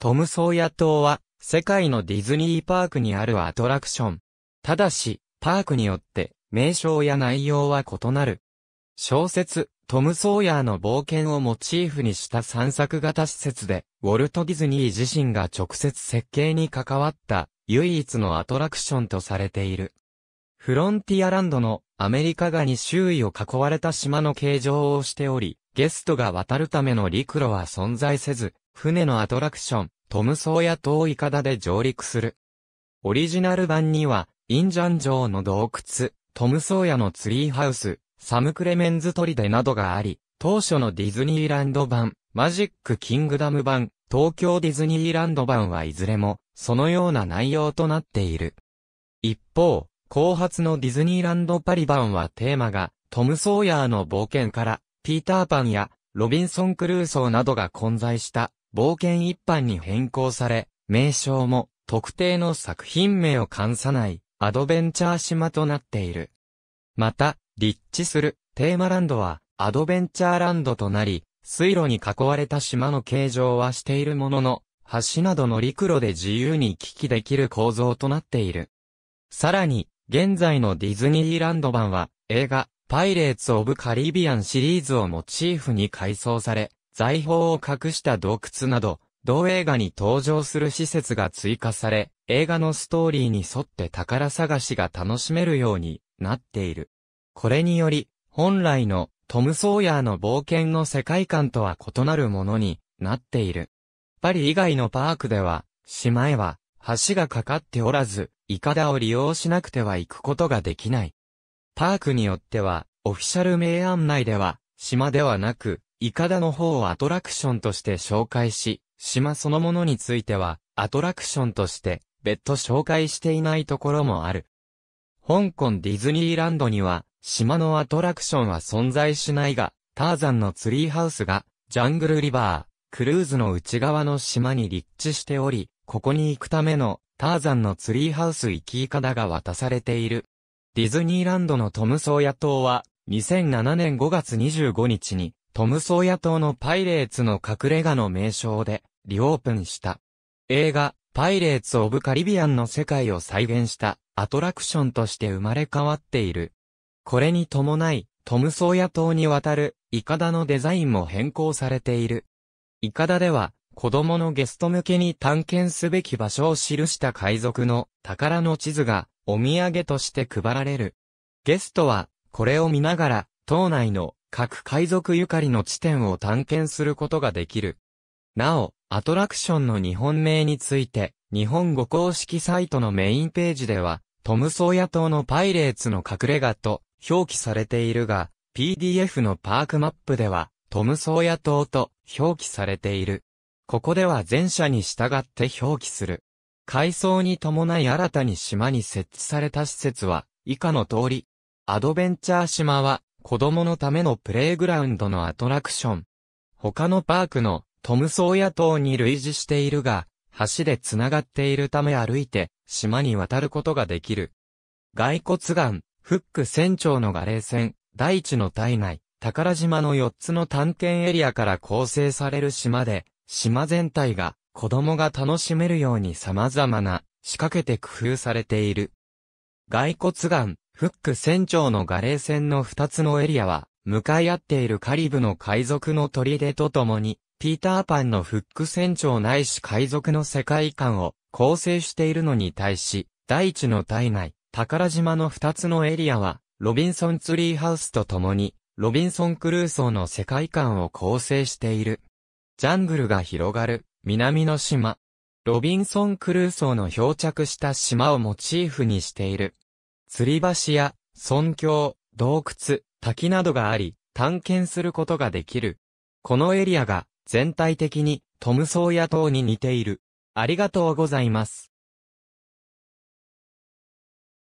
トムソーヤ島は、世界のディズニーパークにあるアトラクション。ただし、パークによって、名称や内容は異なる。小説、トム・ソーヤーの冒険をモチーフにした散策型施設で、ウォルト・ディズニー自身が直接設計に関わった、唯一のアトラクションとされている。フロンティアランドのアメリカ画に周囲を囲われた島の形状をしており、ゲストが渡るための陸路は存在せず、船のアトラクション、トムソーヤ島イカダで上陸する。オリジナル版には、インジャン城の洞窟、トムソーヤのツリーハウス、サムクレメンズ砦などがあり、当初のディズニーランド版、マジックキングダム版、東京ディズニーランド版はいずれも、そのような内容となっている。一方、後発のディズニーランドパリ版はテーマが、トム・ソーヤーの冒険から、ピーターパンや、ロビンソン・クルーソーなどが混在した、冒険一般に変更され、名称も特定の作品名を冠さないアドベンチャー島となっている。また、立地するテーマランドはアドベンチャーランドとなり、水路に囲われた島の形状はしているものの、橋などの陸路で自由に行き来できる構造となっている。さらに、現在のディズニーランド版は、映画、パイレーツ・オブ・カリビアンシリーズをモチーフに改装され、財宝を隠した洞窟など、同映画に登場する施設が追加され、映画のストーリーに沿って宝探しが楽しめるようになっている。これにより、本来のトム・ソーヤーの冒険の世界観とは異なるものになっている。パリ以外のパークでは、島へは橋がかかっておらず、イカダを利用しなくては行くことができない。パークによっては、オフィシャル名案内では、島ではなく、イカダの方をアトラクションとして紹介し、島そのものについては、アトラクションとして、別途紹介していないところもある。香港ディズニーランドには、島のアトラクションは存在しないが、ターザンのツリーハウスが、ジャングルリバー、クルーズの内側の島に立地しており、ここに行くための、ターザンのツリーハウス行きイカダが渡されている。ディズニーランドのトムソーヤ島は、2007年5月25日に、トムソーヤ島のパイレーツの隠れ家の名称でリオープンした。映画、パイレーツ・オブ・カリビアンの世界を再現したアトラクションとして生まれ変わっている。これに伴い、トムソーヤ島に渡るイカダのデザインも変更されている。イカダでは、子供のゲスト向けに探検すべき場所を記した海賊の宝の地図がお土産として配られる。ゲストは、これを見ながら、島内の各海賊ゆかりの地点を探検することができる。なお、アトラクションの日本名について、日本語公式サイトのメインページでは、トムソーヤ島のパイレーツの隠れ家と表記されているが、PDF のパークマップでは、トムソーヤ島と表記されている。ここでは前者に従って表記する。改装に伴い新たに島に設置された施設は、以下の通り。アドベンチャー島は、子供のためのプレイグラウンドのアトラクション。他のパークのトムソーヤ島に類似しているが、橋で繋がっているため歩いて島に渡ることができる。骸骨岩、フック船長のガレー船、大地の体内、宝島の4つの探検エリアから構成される島で、島全体が子供が楽しめるように様々な仕掛けて工夫されている。骸骨岩、フック船長のガレー船の二つのエリアは、向かい合っているカリブの海賊の砦とともに、ピーターパンのフック船長ないし海賊の世界観を構成しているのに対し、大地の体内、宝島の二つのエリアは、ロビンソンツリーハウスとともに、ロビンソン・クルーソーの世界観を構成している。ジャングルが広がる、南の島。ロビンソン・クルーソーの漂着した島をモチーフにしている、釣り橋や、村橋、洞窟、滝などがあり、探検することができる。このエリアが、全体的に、トムソーヤ島に似ている。ありがとうございます。